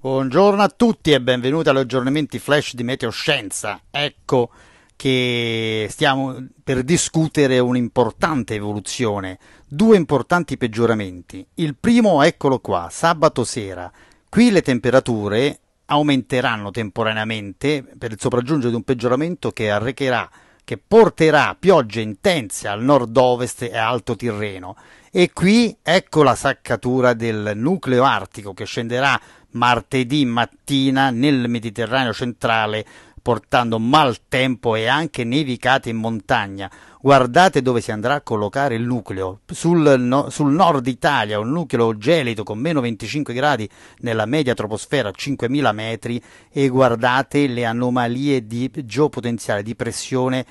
Buongiorno a tutti e benvenuti all'aggiornamento flash di Meteoscienza. Ecco che stiamo per discutere un'importante evoluzione, due importanti peggioramenti. Il primo, eccolo qua, sabato sera. Qui le temperature aumenteranno temporaneamente per il sopraggiungere di un peggioramento che arrecherà che porterà piogge intense al nord-ovest e alto Tirreno. E qui ecco la saccatura del nucleo artico che scenderà martedì mattina nel Mediterraneo centrale portando maltempo e anche nevicate in montagna. Guardate dove si andrà a collocare il nucleo. Sul, no, sul nord Italia, un nucleo gelido con meno 25 gradi nella media troposfera a 5000 metri e guardate le anomalie di geopotenziale, di pressione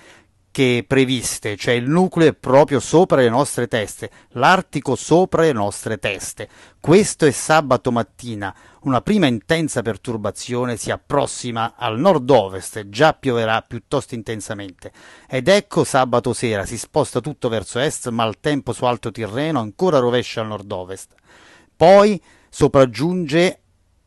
che previste, cioè il nucleo è proprio sopra le nostre teste, l'Artico sopra le nostre teste. Questo è sabato mattina, una prima intensa perturbazione si approssima al nord-ovest, già pioverà piuttosto intensamente. Ed ecco sabato sera si sposta tutto verso est, ma il tempo su alto Tirreno ancora rovescia al nord-ovest. Poi sopraggiunge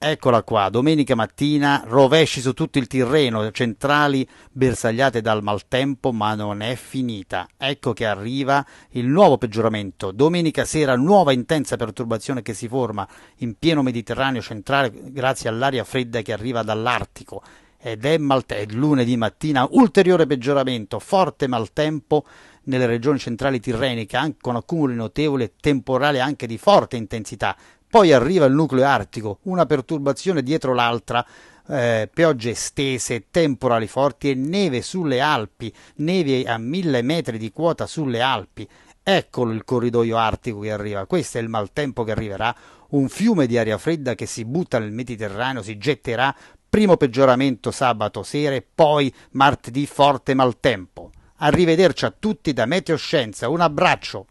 Eccola qua, domenica mattina rovesci su tutto il Tirreno, centrali bersagliate dal maltempo, ma non è finita. Ecco che arriva il nuovo peggioramento. Domenica sera nuova intensa perturbazione che si forma in pieno Mediterraneo centrale grazie all'aria fredda che arriva dall'Artico. Ed è, malte- lunedì mattina ulteriore peggioramento, forte maltempo nelle regioni centrali tirreniche, con accumuli notevoli e temporali anche di forte intensità poi arriva il nucleo artico, una perturbazione dietro l'altra, eh, piogge estese, temporali forti e neve sulle Alpi, neve a mille metri di quota sulle Alpi. Eccolo il corridoio artico che arriva, questo è il maltempo che arriverà, un fiume di aria fredda che si butta nel Mediterraneo, si getterà, primo peggioramento sabato sera e poi martedì forte maltempo. Arrivederci a tutti da Meteoscienza, un abbraccio!